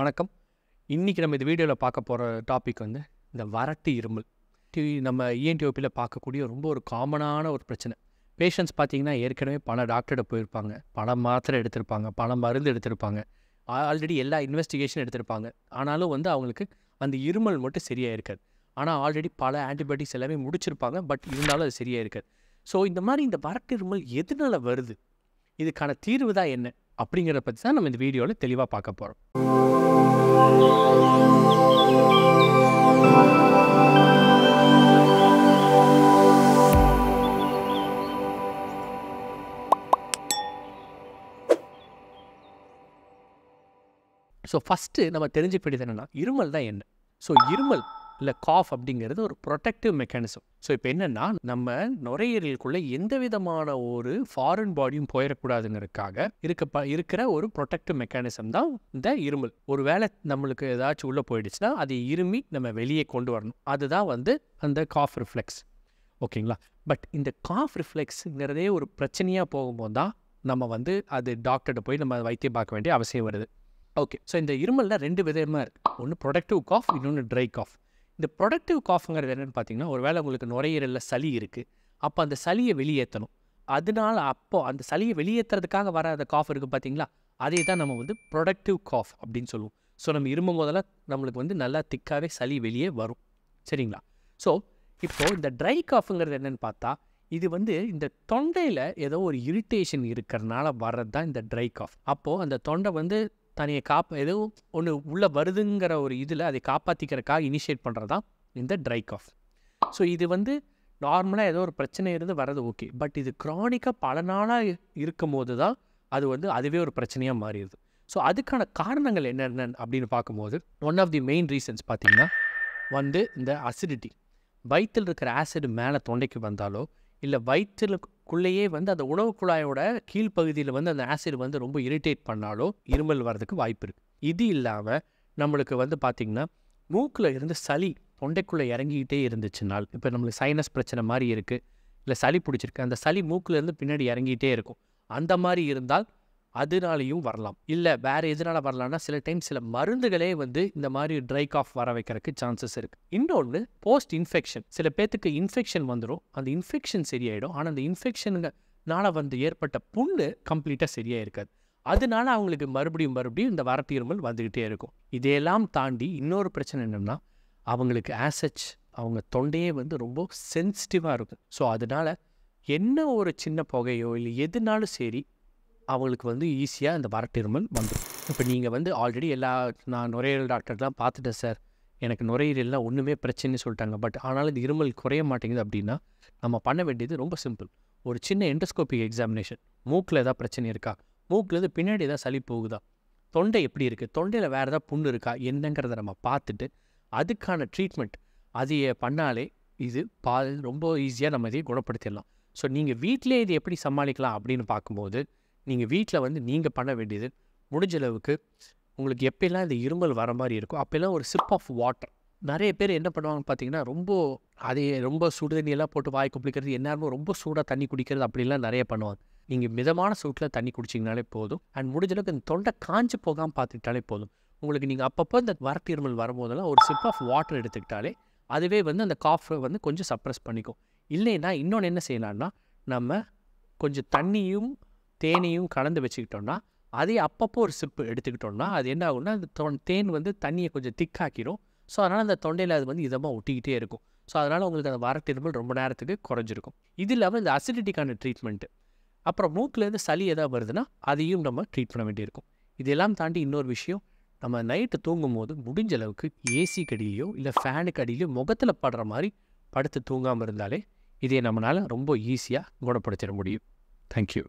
வணக்கம் இன்றைக்கி நம்ம இந்த வீடியோவில் பார்க்க போகிற டாபிக் வந்து இந்த வறட்டு இருமல் டிவி நம்ம இஎன்டிஓபியில் e பார்க்கக்கூடிய ரொம்ப ஒரு காமனான ஒரு பிரச்சனை பேஷண்ட்ஸ் பார்த்திங்கன்னா ஏற்கனவே பல டாக்டர்கிட்ட போயிருப்பாங்க பல மாத்திரை எடுத்திருப்பாங்க பல மருந்து எடுத்திருப்பாங்க ஆல்ரெடி எல்லா இன்வெஸ்டிகேஷன் எடுத்திருப்பாங்க ஆனாலும் வந்து அவங்களுக்கு அந்த இருமல் மட்டும் சரியாக இருக்காது ஆனால் ஆல்ரெடி பல ஆன்டிபயோட்டிக்ஸ் எல்லாமே முடிச்சிருப்பாங்க பட் இருந்தாலும் அது சரியாக இருக்காது ஸோ இந்த மாதிரி இந்த வறட்டு இருமல் எதுனால வருது இதுக்கான தீர்வு தான் என்ன அப்படிங்கிறத பற்றி தான் நம்ம இந்த வீடியோவில் தெளிவாக பார்க்க போகிறோம் ஸோ ஃபஸ்ட்டு நம்ம தெரிஞ்சுக்க வேண்டியது என்னென்னா இருமல் தான் என்ன ஸோ இருமல் இல்லை காஃப் அப்படிங்கிறது ஒரு ப்ரொடெக்டிவ் மெக்கானிசம் ஸோ இப்போ என்னென்னா நம்ம நுரையீரலுக்குள்ளே எந்த விதமான ஒரு ஃபாரின் பாடியும் போயிடக்கூடாதுங்கிறதுக்காக இருக்க ப இருக்கிற ஒரு ப்ரொடெக்டிவ் மெக்கானிசம் தான் இந்த இருமல் ஒரு வேளை நம்மளுக்கு ஏதாச்சும் உள்ளே போயிடுச்சுன்னா அதை இருமி நம்ம வெளியே கொண்டு வரணும் அதுதான் வந்து அந்த காஃப் ரிஃப்ளெக்ஸ் ஓகேங்களா பட் இந்த காஃப் ரிஃப்ளெக்ஸுங்கிறதே ஒரு பிரச்சனையாக போகும்போது தான் நம்ம வந்து அது டாக்டர்கிட்ட போய் நம்ம வைத்தியம் பார்க்க வேண்டிய அவசியம் வருது ஓகே ஸோ இந்த இருமலில் ரெண்டு விதமாக இருக்குது ஒன்று ப்ரொடக்டிவ் காஃப் இன்னொன்று ட்ரை காஃப் இந்த ப்ரொடக்டிவ் காஃப்ங்கிறது என்னென்னு பார்த்தீங்கன்னா ஒரு வேளை உங்களுக்கு நுரையீரலில் சளி இருக்குது அப்போ அந்த சளியை வெளியேற்றணும் அதனால் அப்போது அந்த சளியை வெளியேற்றுறதுக்காக வர அந்த காஃப் இருக்குது பார்த்தீங்களா அதே தான் நம்ம வந்து ப்ரொடக்டிவ் காஃப் அப்படின்னு சொல்லுவோம் ஸோ நம்ம இருமும் போதெல்லாம் நம்மளுக்கு வந்து நல்லா திக்காகவே சளி வெளியே வரும் சரிங்களா ஸோ இப்போது இந்த ட்ரை காஃபுங்கிறது என்னென்னு பார்த்தா இது வந்து இந்த தொண்டையில் ஏதோ ஒரு இரிட்டேஷன் இருக்கிறனால வர்றது தான் இந்த ட்ரை காஃப் அப்போது அந்த தொண்டை வந்து தன்னை காப் எதுவும் ஒன்று உள்ளே வருதுங்கிற ஒரு இதில் அதை காப்பாற்றிக்கிறக்காக இனிஷியேட் பண்ணுறது தான் இந்த ட்ரை காஃப் ஸோ இது வந்து நார்மலாக ஏதோ ஒரு பிரச்சனை இருந்து வர்றது ஓகே பட் இது க்ரானிக்காக பல நாளாக இருக்கும் போது தான் அது வந்து அதுவே ஒரு பிரச்சனையாக மாறிடுது ஸோ அதுக்கான காரணங்கள் என்னென்ன அப்படின்னு பார்க்கும்போது one of the main reasons பார்த்திங்கன்னா வந்து இந்த அசிடிட்டி வயிற்றில் இருக்கிற ஆசிட் மேலே தொண்டைக்கு வந்தாலோ இல்லை வயிற்றுக்குள்ளேயே வந்து அந்த உணவு குழாயோட கீழ்ப்பகுதியில் வந்து அந்த ஆசிட் வந்து ரொம்ப இரிட்டேட் பண்ணாலோ இருமல் வர்றதுக்கு வாய்ப்பு இருக்குது இது இல்லாமல் நம்மளுக்கு வந்து பார்த்திங்கன்னா மூக்கில் இருந்து சளி தொண்டைக்குள்ளே இறங்கிக்கிட்டே இருந்துச்சுனால் இப்போ நம்மளுக்கு சைனஸ் பிரச்சனை மாதிரி இருக்குது இல்லை சளி பிடிச்சிருக்கு அந்த சளி மூக்கிலேருந்து பின்னாடி இறங்கிட்டே இருக்கும் அந்த மாதிரி இருந்தால் அதனாலையும் வரலாம் இல்லை வேறு எதனால் வரலாம்னா சில டைம் சில மருந்துகளே வந்து இந்த மாதிரி ட்ரை காஃப் வர வைக்கிறதுக்கு சான்சஸ் இருக்குது இன்னொன்று போஸ்ட் இன்ஃபெக்ஷன் சில பேர்த்துக்கு இன்ஃபெக்ஷன் வந்துடும் அந்த இன்ஃபெக்ஷன் சரியாயிடும் ஆனால் அந்த இன்ஃபெக்ஷனுங்கனால வந்து ஏற்பட்ட புண்ணு கம்ப்ளீட்டாக சரியாக இருக்காது அதனால அவங்களுக்கு மறுபடியும் மறுபடியும் இந்த வரத்தீர்மல் வந்துக்கிட்டே இருக்கும் இதையெல்லாம் தாண்டி இன்னொரு பிரச்சனை என்னென்னா அவங்களுக்கு ஆசச் அவங்க தொண்டையே வந்து ரொம்ப சென்சிட்டிவாக இருக்கும் ஸோ அதனால் என்ன ஒரு சின்ன புகையோ இல்லை எதுனாலும் சரி அவங்களுக்கு வந்து ஈஸியாக அந்த வரட்டிருமல் வந்துடும் இப்போ நீங்கள் வந்து ஆல்ரெடி எல்லா நான் நுரையீரல் டாக்டர் தான் பார்த்துட்டேன் சார் எனக்கு நுரையீரல்லாம் ஒன்றுமே பிரச்சனைன்னு சொல்லிட்டாங்க பட் ஆனாலும் இந்த இருமல் குறைய மாட்டேங்குது அப்படின்னா நம்ம பண்ண வேண்டியது ரொம்ப சிம்பிள் ஒரு சின்ன எண்டோஸ்கோபிக் எக்ஸாமினேஷன் மூக்கில் ஏதாவது பிரச்சனை இருக்கா மூக்கில் இருந்து பின்னாடி ஏதாவது சளி போகுதா தொண்டை எப்படி இருக்குது தொண்டையில் வேறு ஏதாவது புண்ணு இருக்கா என்னங்கிறத நம்ம பார்த்துட்டு அதுக்கான ட்ரீட்மெண்ட் அதையே பண்ணாலே இது பா ரொம்ப ஈஸியாக நம்ம இதை குணப்படுத்திடலாம் ஸோ நீங்கள் வீட்டிலே இது எப்படி சமாளிக்கலாம் அப்படின்னு பார்க்கும்போது நீங்கள் வீட்டில் வந்து நீங்கள் பண்ண வேண்டியது முடிஞ்சளவுக்கு உங்களுக்கு எப்பெல்லாம் இந்த இருமல் வர மாதிரி இருக்கும் அப்போல்லாம் ஒரு சிப் ஆஃப் வாட்டர் நிறைய பேர் என்ன பண்ணுவாங்கன்னு பார்த்தீங்கன்னா ரொம்ப அதே ரொம்ப சுடு தண்ணியெல்லாம் போட்டு வாய் குப்பிக்கிறது எல்லாருமே ரொம்ப சூடாக தண்ணி குடிக்கிறது அப்படிலாம் நிறைய பண்ணுவாங்க நீங்கள் மிதமான சூட்டில் தண்ணி குடிச்சிங்கனாலே போதும் அண்ட் முடிஞ்சளவுக்கு இந்த தொண்டை காஞ்சி போகாமல் பார்த்துக்கிட்டாலே போதும் உங்களுக்கு நீங்கள் அப்பப்போ இந்த வரட்டு இருமல் வரும்போதெல்லாம் ஒரு சிப் ஆஃப் வாட்டர் எடுத்துக்கிட்டாலே அதுவே வந்து அந்த காஃபை வந்து கொஞ்சம் சப்ரஸ் பண்ணிக்கும் இல்லைன்னா இன்னொன்று என்ன செய்யலான்னா நம்ம கொஞ்சம் தண்ணியும் தேனையும் கலந்து வச்சுக்கிட்டோம்னா அதே அப்பப்போ ஒரு சிப்பு எடுத்துக்கிட்டோம்னா அது என்ன ஆகும்னா அந்த தொ தேன் வந்து தண்ணியை கொஞ்சம் திக்காக்கிடும் ஸோ அதனால் அந்த தொண்டையில் அது வந்து இதமாக ஒட்டிக்கிட்டே இருக்கும் ஸோ அதனால் உங்களுக்கு அந்த வரட்டிருமல் ரொம்ப நேரத்துக்கு குறைஞ்சிருக்கும் இது இல்லாமல் இந்த அசிடிட்டிக்கான ட்ரீட்மெண்ட்டு அப்புறம் மூக்கிலேருந்து சளி எதாவது வருதுன்னா அதையும் நம்ம ட்ரீட் பண்ண வேண்டியிருக்கும் இதெல்லாம் தாண்டி இன்னொரு விஷயம் நம்ம நைட்டு தூங்கும் போது முடிஞ்ச அளவுக்கு ஏசி கடியிலையோ இல்லை ஃபேனுக்கு அடியிலையோ முகத்தில் படுற மாதிரி படுத்து தூங்காமல் இருந்தாலே இதை நம்மளால் ரொம்ப ஈஸியாக குணப்படுத்திட முடியும் தேங்க்யூ